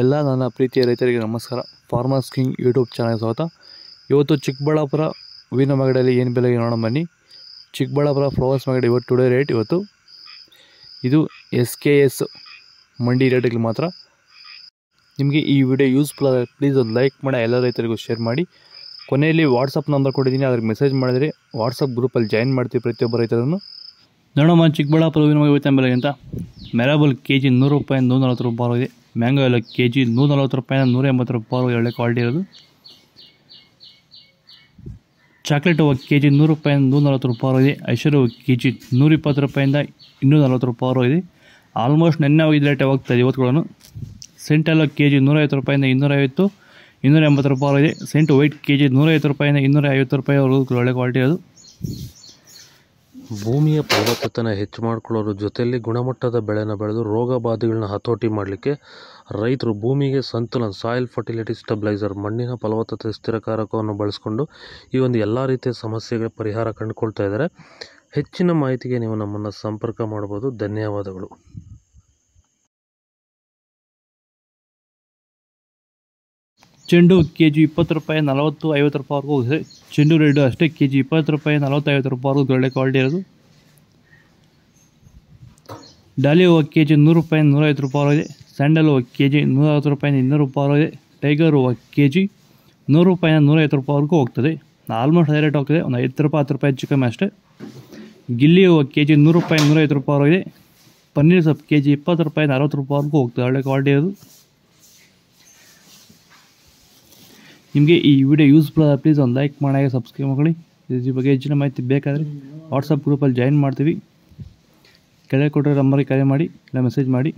ಎಲ್ಲ ನನ್ನ ಪ್ರೀತಿಯ ರೈತರಿಗೆ ನಮಸ್ಕಾರ ಫಾರ್ಮರ್ಸ್ ಕಿಂಗ್ ಯೂಟ್ಯೂಬ್ ಚಾನಲ್ ಸ್ವಾಗತ ಇವತ್ತು ಚಿಕ್ಕಬಳ್ಳಾಪುರ ಹೂವಿನ ಮಗಡಿಯಲ್ಲಿ ಏನು ಬೆಲೆಗೆ ನೋಡೋಣ ಬನ್ನಿ ಚಿಕ್ಕಬಳ್ಳಾಪುರ ಫ್ಲವರ್ಸ್ ಮಗಡೆ ಇವತ್ತು ಟುಡೇ ರೇಟ್ ಇವತ್ತು ಇದು ಎಸ್ ಕೆ ಎಸ್ ಮಂಡಿ ರೇಟಿಗೆ ಮಾತ್ರ ನಿಮಗೆ ಈ ವಿಡಿಯೋ ಯೂಸ್ಫುಲ್ ಆದರೆ ಪ್ಲೀಸ್ ಒಂದು ಲೈಕ್ ಮಾಡಿ ಎಲ್ಲ ರೈತರಿಗೂ ಶೇರ್ ಮಾಡಿ ಕೊನೆಯಲ್ಲಿ ವಾಟ್ಸಪ್ ನಂಬರ್ ಕೊಟ್ಟಿದ್ದೀನಿ ಅದಕ್ಕೆ ಮೆಸೇಜ್ ಮಾಡಿದರೆ ವಾಟ್ಸಪ್ ಗ್ರೂಪಲ್ಲಿ ಜಾಯಿನ್ ಮಾಡ್ತೀವಿ ಪ್ರತಿಯೊಬ್ಬ ರೈತರನ್ನು ನೋಡೋಮ್ಮ ಚಿಕ್ಕಬಳ್ಳಾಪುರ ಹೂವಿನ ಮಗ ಅಂತ ಮೆರಾಬಲ್ ಕೆ ಜಿ ನೂರು ರೂಪಾಯಿ ನೂರ ನಲ್ವತ್ತು ರೂಪಾಯಿ ಇದೆ ಮ್ಯಾಂಗೋ ಎಲ್ಲ ಕೆ ಜಿ ನೂರ ನಲ್ವತ್ತು ರೂಪಾಯಿಂದ ನೂರ ಎಂಬತ್ತು ರೂಪಾಯಿ ಒಳ್ಳೆ ಕ್ವಾಲಿಟಿ ಇರೋದು ಚಾಕ್ಲೇಟ್ ಹೋಗಿ ಕೆ ಜಿ ನೂರು ರೂಪಾಯಿಂದ ನೂರ ನಲ್ವತ್ತು ರೂಪಾಯಿ ಇದೆ ಐಶ್ವರ್ಯ ಕೆ ಜಿ ನೂರ ಇಪ್ಪತ್ತು ರೂಪಾಯಿಂದ ಇನ್ನೂರ ನಲ್ವತ್ತು ರೂಪಾಯಿ ಇದೆ ಆಲ್ಮೋಸ್ಟ್ ನೆನ್ನೆ ಹೋಗಿದ್ದ ರೇಟ್ ಹೋಗ್ತಾ ಇದೆ ಇವತ್ತುಗಳನ್ನು ಎಲ್ಲ ಕೆ ಜಿ ನೂರೈವತ್ತು ರೂಪಾಯಿಂದ ಇನ್ನೂರ ಐವತ್ತು ಇನ್ನೂರ ಎಂಬತ್ತು ರೂಪಾಯಿ ಇದೆ ಸೆಂಟ್ ವೈಟ್ ಕೆ ಜಿ ನೂರೈವತ್ತು ರೂಪಾಯಿಂದ ಇನ್ನೂರ ಐವತ್ತು ರೂಪಾಯಿ ಒಳ್ಳೆ ಕ್ವಾಲಿಟಿ ಅದು ಭೂಮಿಯ ಫಲವತ್ತತೆನ ಹೆಚ್ಚು ಮಾಡ್ಕೊಳ್ಳೋದ್ರ ಜೊತೆಯಲ್ಲಿ ಗುಣಮಟ್ಟದ ಬೆಳೆನ ಬೆಳೆದು ರೋಗ ಬಾಧೆಗಳನ್ನ ಹತೋಟಿ ಮಾಡಲಿಕ್ಕೆ ರೈತರು ಭೂಮಿಗೆ ಸಂತುಲನ ಸಾಯಿಲ್ ಫರ್ಟಿಲಿಟಿ ಸ್ಟೆಬಿಲೈಸರ್ ಮಣ್ಣಿನ ಫಲವತ್ತತೆ ಸ್ಥಿರಕಾರಕವನ್ನು ಬಳಸ್ಕೊಂಡು ಈ ಒಂದು ಎಲ್ಲ ರೀತಿಯ ಸಮಸ್ಯೆಗಳ ಪರಿಹಾರ ಕಂಡುಕೊಳ್ತಾ ಇದ್ದಾರೆ ಹೆಚ್ಚಿನ ಮಾಹಿತಿಗೆ ನೀವು ನಮ್ಮನ್ನು ಸಂಪರ್ಕ ಮಾಡ್ಬೋದು ಧನ್ಯವಾದಗಳು ಚೆಂಡು ಕೆ ಜಿ ಇಪ್ಪತ್ತು ರೂಪಾಯಿ ನಲವತ್ತು ಐವತ್ತು ರೂಪಾಯಿವರೆಗೂ ಹೋಗುತ್ತೆ ಚೆಂಡು ರೆಡ್ಡು ಅಷ್ಟೇ ಕೆ ಜಿ ಇಪ್ಪತ್ತು ರೂಪಾಯಿ ನಲವತ್ತು ಐವತ್ತು ರೂಪಾಯಿವರೆಗೂ ಒಳ್ಳೆ ಕ್ವಾಲಿಟಿ ಇರೋದು ಡಾಲಿ ಹೋಗಿ ಕೆ ಜಿ ನೂರು ರೂಪಾಯಿ ನೂರೈವತ್ತು ರೂಪಾಯಿ ಇದೆ ಸ್ಯಾಂಡಲ್ ಹೋಗಿ ಕೆ ಜಿ ನೂರೈವತ್ತು ರೂಪಾಯಿ ಇನ್ನೂರು ರೂಪಾಯಿ ಇದೆ ಟೈಗರ್ ಹೋಗಿ ಕೆ ಜಿ ನೂರು ರೂಪಾಯಿನ ನೂರೈವತ್ತು ರೂಪಾಯಿವರೆಗೂ ಹೋಗ್ತದೆ ಆಲ್ಮೋಸ್ಟ್ ಅದೇ ರೇಟ್ ಹೋಗ್ತದೆ ಒಂದು ಐದು ರೂಪಾಯಿ ಹತ್ತು ರೂಪಾಯಿ ಹೆಚ್ಚು ಅಷ್ಟೇ ಗಿಲ್ಲಿ ಹೋಗಿ ಕೆ ಜಿ ನೂರು ರೂಪಾಯಿ ನೂರೈವತ್ತು ರೂಪಾಯಿ ಇದೆ ಪನ್ನೀರ್ ಸೊಪ್ಪು ಕೆ ಜಿ ಇಪ್ಪತ್ತು ರೂಪಾಯಿ ಅರವತ್ತು ರೂಪಾಯಿವರೆಗೂ ಹೋಗ್ತದೆ ಒಳ್ಳೆ ಕ್ವಾಲಿಟಿ ಅದು ನಿಮಗೆ ಈ ವಿಡಿಯೋ ಯೂಸ್ಫುಲ್ ಆದ ಪ್ಲೀಸ್ ಒಂದು ಲೈಕ್ ಮಾಡಿ ಸಬ್ಸ್ಕ್ರೈಬ್ ಮಾಡಿ ಇದ್ರ ಬಗ್ಗೆ ಹೆಚ್ಚಿನ ಮಾಹಿತಿ ಬೇಕಾದರೆ ವಾಟ್ಸಪ್ ಗ್ರೂಪಲ್ಲಿ ಜಾಯಿನ್ ಮಾಡ್ತೀವಿ ಕೆಳಗೆ ಕೊಟ್ಟರೆ ನಂಬರ್ಗೆ ಕರೆ ಮಾಡಿ ಇಲ್ಲ ಮೆಸೇಜ್ ಮಾಡಿ